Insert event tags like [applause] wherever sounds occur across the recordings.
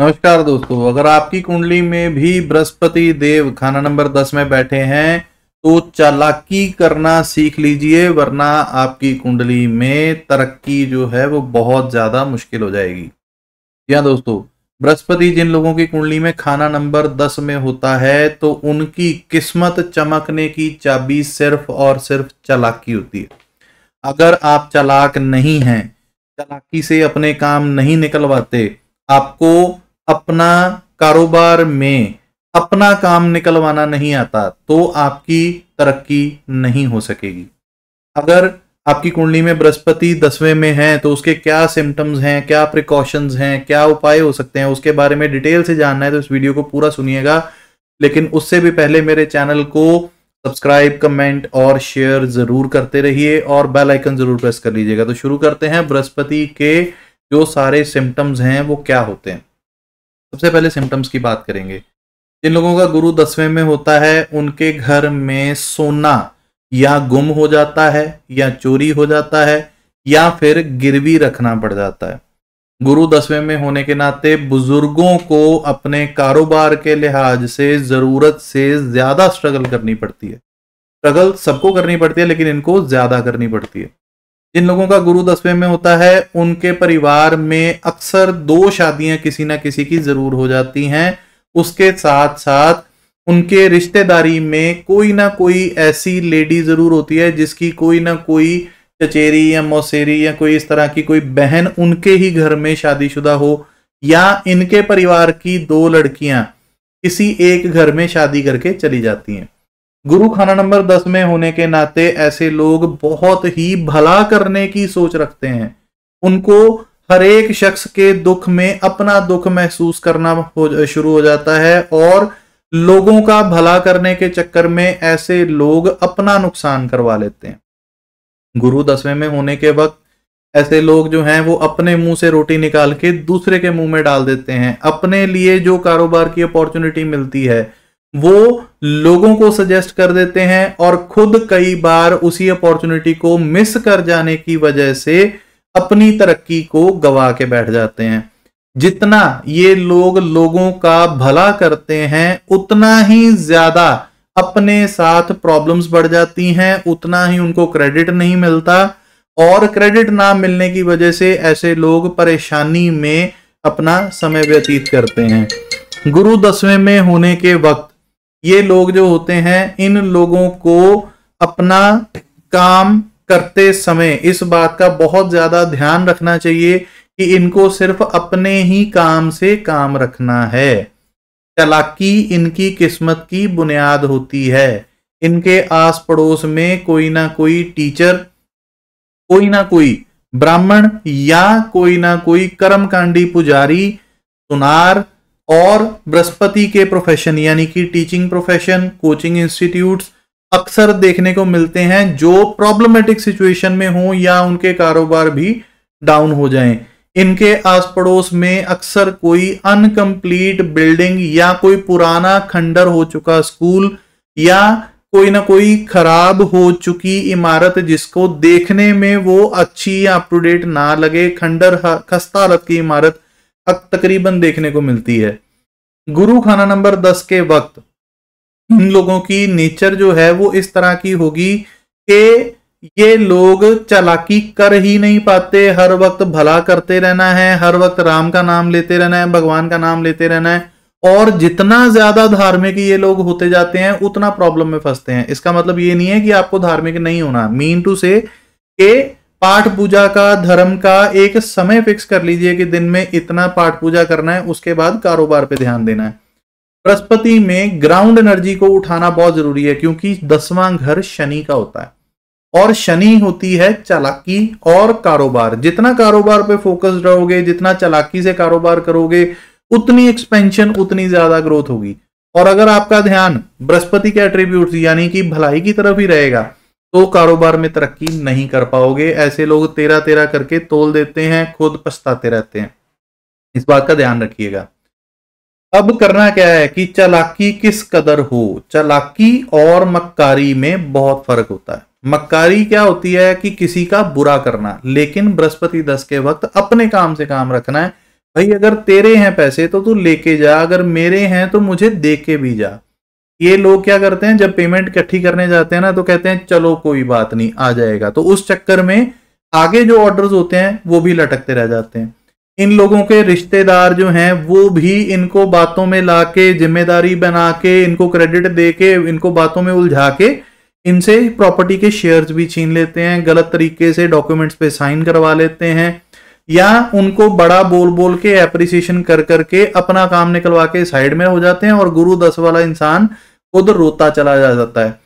नमस्कार दोस्तों अगर आपकी कुंडली में भी बृहस्पति देव खाना नंबर दस में बैठे हैं तो चालाकी करना सीख लीजिए वरना आपकी कुंडली में तरक्की जो है वो बहुत ज़्यादा मुश्किल हो जाएगी या दोस्तों बृहस्पति जिन लोगों की कुंडली में खाना नंबर दस में होता है तो उनकी किस्मत चमकने की चाबी सिर्फ और सिर्फ चालाकी होती है अगर आप चालाक नहीं हैं चालाकी से अपने काम नहीं निकलवाते आपको अपना कारोबार में अपना काम निकलवाना नहीं आता तो आपकी तरक्की नहीं हो सकेगी अगर आपकी कुंडली में बृहस्पति दसवें में है तो उसके क्या सिम्टम्स हैं क्या प्रिकॉशंस हैं क्या उपाय हो सकते हैं उसके बारे में डिटेल से जानना है तो इस वीडियो को पूरा सुनिएगा लेकिन उससे भी पहले मेरे चैनल को सब्सक्राइब कमेंट और शेयर जरूर करते रहिए और बेल आइकन जरूर प्रेस कर लीजिएगा तो शुरू करते हैं बृहस्पति के जो सारे सिम्टम्स हैं वो क्या होते हैं सबसे पहले सिम्टम्स की बात करेंगे जिन लोगों का गुरु दसवें में होता है उनके घर में सोना या गुम हो जाता है या चोरी हो जाता है या फिर गिरवी रखना पड़ जाता है गुरु दसवें में होने के नाते बुजुर्गों को अपने कारोबार के लिहाज से ज़रूरत से ज़्यादा स्ट्रगल करनी पड़ती है स्ट्रगल सबको करनी पड़ती है लेकिन इनको ज़्यादा करनी पड़ती है जिन लोगों का गुरु दसवें में होता है उनके परिवार में अक्सर दो शादियां किसी ना किसी की जरूर हो जाती हैं उसके साथ साथ उनके रिश्तेदारी में कोई ना कोई ऐसी लेडी जरूर होती है जिसकी कोई ना कोई चचेरी या मौसेरी या कोई इस तरह की कोई बहन उनके ही घर में शादीशुदा हो या इनके परिवार की दो लड़कियां किसी एक घर में शादी करके चली जाती हैं गुरु खाना नंबर दस में होने के नाते ऐसे लोग बहुत ही भला करने की सोच रखते हैं उनको हर एक शख्स के दुख में अपना दुख महसूस करना हो शुरू हो जाता है और लोगों का भला करने के चक्कर में ऐसे लोग अपना नुकसान करवा लेते हैं गुरु दसवें में होने के वक्त ऐसे लोग जो हैं वो अपने मुंह से रोटी निकाल के दूसरे के मुंह में डाल देते हैं अपने लिए जो कारोबार की अपॉर्चुनिटी मिलती है वो लोगों को सजेस्ट कर देते हैं और खुद कई बार उसी अपॉर्चुनिटी को मिस कर जाने की वजह से अपनी तरक्की को गवा के बैठ जाते हैं जितना ये लोग लोगों का भला करते हैं उतना ही ज्यादा अपने साथ प्रॉब्लम्स बढ़ जाती हैं उतना ही उनको क्रेडिट नहीं मिलता और क्रेडिट ना मिलने की वजह से ऐसे लोग परेशानी में अपना समय व्यतीत करते हैं गुरु दसवें में होने के वक्त ये लोग जो होते हैं इन लोगों को अपना काम करते समय इस बात का बहुत ज्यादा ध्यान रखना चाहिए कि इनको सिर्फ अपने ही काम से काम रखना है चलाकी इनकी किस्मत की बुनियाद होती है इनके आस पड़ोस में कोई ना कोई टीचर कोई ना कोई ब्राह्मण या कोई ना कोई कर्मकांडी पुजारी सुनार और बृहस्पति के प्रोफेशन यानी कि टीचिंग प्रोफेशन कोचिंग इंस्टीट्यूट्स अक्सर देखने को मिलते हैं जो प्रॉब्लमेटिक सिचुएशन में हों या उनके कारोबार भी डाउन हो जाएं इनके आस पड़ोस में अक्सर कोई अनकम्प्लीट बिल्डिंग या कोई पुराना खंडर हो चुका स्कूल या कोई ना कोई खराब हो चुकी इमारत जिसको देखने में वो अच्छी या अप टू डेट ना लगे खंडर खस्ता हालत की इमारत तकरीबन देखने को मिलती है गुरु खाना नंबर दस के वक्त इन लोगों की नेचर जो है वो इस तरह की होगी कि ये लोग चालाकी कर ही नहीं पाते हर वक्त भला करते रहना है हर वक्त राम का नाम लेते रहना है भगवान का नाम लेते रहना है और जितना ज्यादा धार्मिक ये लोग होते जाते हैं उतना प्रॉब्लम में फंसते हैं इसका मतलब ये नहीं है कि आपको धार्मिक नहीं होना मीन टू से पाठ पूजा का धर्म का एक समय फिक्स कर लीजिए कि दिन में इतना पाठ पूजा करना है उसके बाद कारोबार पे ध्यान देना है बृहस्पति में ग्राउंड एनर्जी को उठाना बहुत जरूरी है क्योंकि दसवां घर शनि का होता है और शनि होती है चालाकी और कारोबार जितना कारोबार पे फोकस रहोगे जितना चालाकी से कारोबार करोगे उतनी एक्सपेंशन उतनी ज्यादा ग्रोथ होगी और अगर आपका ध्यान बृहस्पति के एट्रीब्यूट यानी कि भलाई की तरफ ही रहेगा तो कारोबार में तरक्की नहीं कर पाओगे ऐसे लोग तेरा तेरा करके तोल देते हैं खुद पछताते रहते हैं इस बात का ध्यान रखिएगा अब करना क्या है कि चलाकी किस कदर हो चलाकी और मक्कारी में बहुत फर्क होता है मक्कारी क्या होती है कि किसी का बुरा करना लेकिन बृहस्पति दस के वक्त अपने काम से काम रखना है भाई अगर तेरे हैं पैसे तो तू लेके जा अगर मेरे हैं तो मुझे दे के भी जा ये लोग क्या करते हैं जब पेमेंट इकट्ठी करने जाते हैं ना तो कहते हैं चलो कोई बात नहीं आ जाएगा तो उस चक्कर में आगे जो ऑर्डर्स होते हैं वो भी लटकते रह जाते हैं इन लोगों के रिश्तेदार जो हैं वो भी इनको बातों में ला के जिम्मेदारी बना के इनको क्रेडिट दे के इनको बातों में उलझा के इनसे प्रॉपर्टी के शेयर्स भी छीन लेते हैं गलत तरीके से डॉक्यूमेंट्स पे साइन करवा लेते हैं या उनको बड़ा बोल बोल के एप्रिसिएशन कर करके अपना काम निकलवा के साइड में हो जाते हैं और गुरु दस वाला इंसान खुद रोता चला जाता है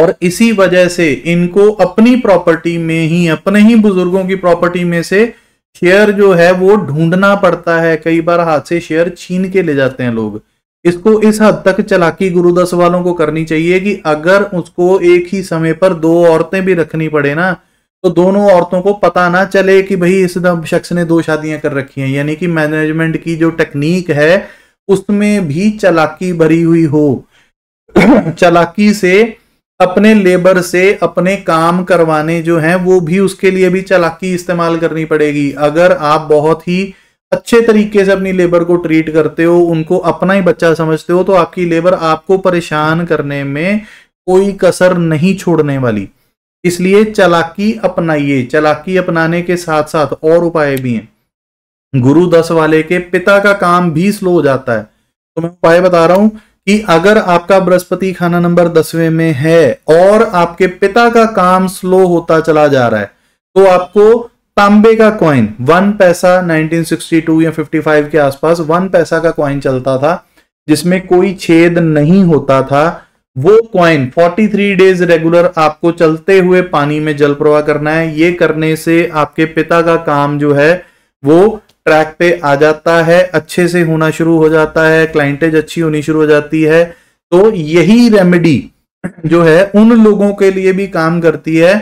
और इसी वजह से इनको अपनी प्रॉपर्टी में ही अपने ही बुजुर्गों की प्रॉपर्टी में से शेयर जो है वो ढूंढना पड़ता है कई बार हाथ से शेयर छीन के ले जाते हैं लोग इसको इस हद तक चलाकी गुरुदस वालों को करनी चाहिए कि अगर उसको एक ही समय पर दो औरतें भी रखनी पड़े ना तो दोनों औरतों को पता ना चले कि भाई इस शख्स ने दो शादियां कर रखी हैं यानी कि मैनेजमेंट की जो टेक्निक है उसमें भी चलाकी भरी हुई हो चलाकी से अपने लेबर से अपने काम करवाने जो हैं वो भी उसके लिए भी चलाकी इस्तेमाल करनी पड़ेगी अगर आप बहुत ही अच्छे तरीके से अपनी लेबर को ट्रीट करते हो उनको अपना ही बच्चा समझते हो तो आपकी लेबर आपको परेशान करने में कोई कसर नहीं छोड़ने वाली इसलिए चलाकी अपनाइए चलाकी अपनाने के साथ साथ और उपाय भी हैं गुरु दस वाले के पिता का काम भी स्लो हो जाता है तो मैं उपाय बता रहा हूं कि अगर आपका बृहस्पति खाना नंबर दसवें में है और आपके पिता का काम स्लो होता चला जा रहा है तो आपको तांबे का कॉइन वन पैसा 1962 या 55 के आसपास वन पैसा का कॉइन चलता था जिसमें कोई छेद नहीं होता था वो कॉइन 43 डेज रेगुलर आपको चलते हुए पानी में जल प्रवाह करना है ये करने से आपके पिता का काम जो है वो ट्रैक पे आ जाता है अच्छे से होना शुरू हो जाता है क्लाइंटेज अच्छी होनी शुरू हो जाती है तो यही रेमेडी [clears throat] जो है उन लोगों के लिए भी काम करती है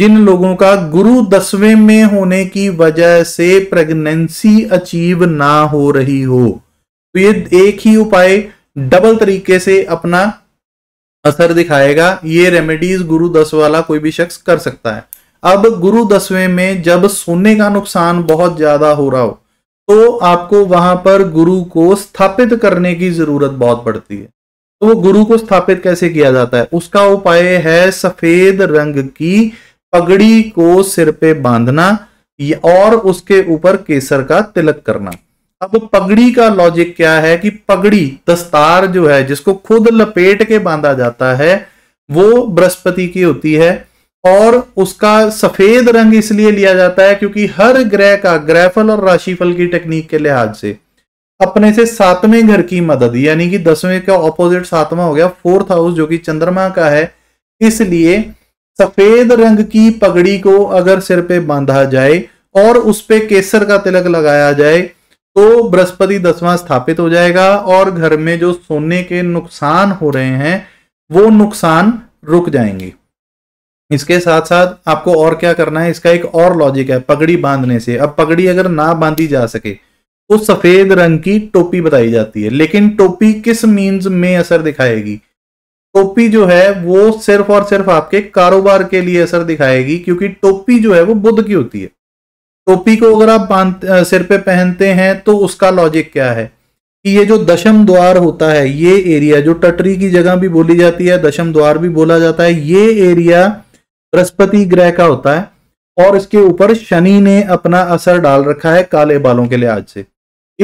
जिन लोगों का गुरु दसवें में होने की वजह से प्रेगनेंसी अचीव ना हो रही हो तो ये एक ही उपाय डबल तरीके से अपना असर दिखाएगा ये रेमेडीज गुरु दस वाला कोई भी शख्स कर सकता है अब गुरु दसवें में जब सोने का नुकसान बहुत ज्यादा हो रहा हो तो आपको वहां पर गुरु को स्थापित करने की जरूरत बहुत पड़ती है तो वो गुरु को स्थापित कैसे किया जाता है उसका उपाय है सफेद रंग की पगड़ी को सिर पे बांधना और उसके ऊपर केसर का तिलक करना अब पगड़ी का लॉजिक क्या है कि पगड़ी दस्तार जो है जिसको खुद लपेट के बांधा जाता है वो बृहस्पति की होती है और उसका सफेद रंग इसलिए लिया जाता है क्योंकि हर ग्रह का ग्रहफल और राशिफल की टेक्निक के लिहाज से अपने से सातवें घर की मदद यानी कि दसवें का ऑपोजिट सातवां हो गया फोर्थ हाउस जो कि चंद्रमा का है इसलिए सफेद रंग की पगड़ी को अगर सिर पे बांधा जाए और उस पर केसर का तिलक लगाया जाए तो बृहस्पति दसवां स्थापित हो जाएगा और घर में जो सोने के नुकसान हो रहे हैं वो नुकसान रुक जाएंगे इसके साथ साथ आपको और क्या करना है इसका एक और लॉजिक है पगड़ी बांधने से अब पगड़ी अगर ना बांधी जा सके तो सफेद रंग की टोपी बताई जाती है लेकिन टोपी किस मीन्स में असर दिखाएगी टोपी जो है वो सिर्फ और सिर्फ आपके कारोबार के लिए असर दिखाएगी क्योंकि टोपी जो है वो बुद्ध की होती है टोपी को अगर आप बांध सिर पे पहनते हैं तो उसका लॉजिक क्या है कि ये जो दशम द्वार होता है ये एरिया जो टटरी की जगह भी बोली जाती है दशम द्वार भी बोला जाता है ये एरिया बृहस्पति ग्रह का होता है और इसके ऊपर शनि ने अपना असर डाल रखा है काले बालों के लिहाज से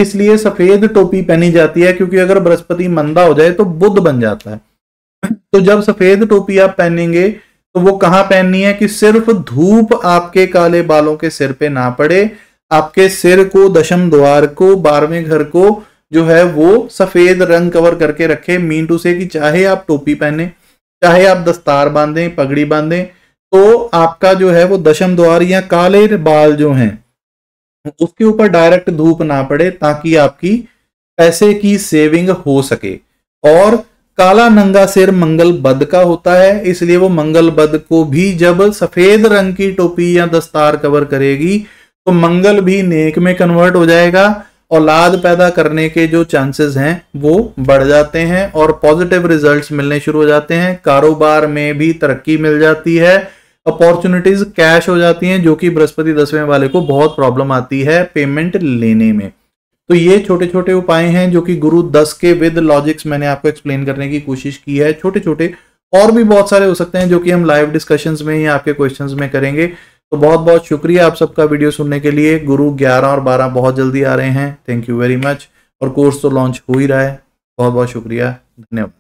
इसलिए सफेद टोपी पहनी जाती है क्योंकि अगर बृहस्पति मंदा हो जाए तो बुद्ध बन जाता है तो जब सफेद टोपी आप पहनेंगे तो वो कहाँ पहननी है कि सिर्फ धूप आपके काले बालों के सिर पे ना पड़े आपके सिर को दशम द्वार को बारहवें घर को जो है वो सफेद रंग कवर करके रखे मीन टू से कि चाहे आप टोपी पहने चाहे आप दस्तार बांधें पगड़ी बांधें तो आपका जो है वो दशम द्वार या काले बाल जो हैं उसके ऊपर डायरेक्ट धूप ना पड़े ताकि आपकी पैसे की सेविंग हो सके और काला नंगा सिर मंगल बद का होता है इसलिए वो मंगल बद को भी जब सफेद रंग की टोपी या दस्तार कवर करेगी तो मंगल भी नेक में कन्वर्ट हो जाएगा औलाद पैदा करने के जो चांसेस हैं वो बढ़ जाते हैं और पॉजिटिव रिजल्ट्स मिलने शुरू हो जाते हैं कारोबार में भी तरक्की मिल जाती है अपॉर्चुनिटीज कैश हो जाती हैं जो कि बृहस्पति दसवें वाले को बहुत प्रॉब्लम आती है पेमेंट लेने में तो ये छोटे छोटे उपाय हैं जो कि गुरु दस के विद लॉजिक्स मैंने आपको एक्सप्लेन करने की कोशिश की है छोटे छोटे और भी बहुत सारे हो सकते हैं जो कि हम लाइव डिस्कशंस में या आपके क्वेश्चंस में करेंगे तो बहुत बहुत शुक्रिया आप सबका वीडियो सुनने के लिए गुरु 11 और 12 बहुत जल्दी आ रहे हैं थैंक यू वेरी मच और कोर्स तो लॉन्च हो ही रहा है बहुत बहुत शुक्रिया धन्यवाद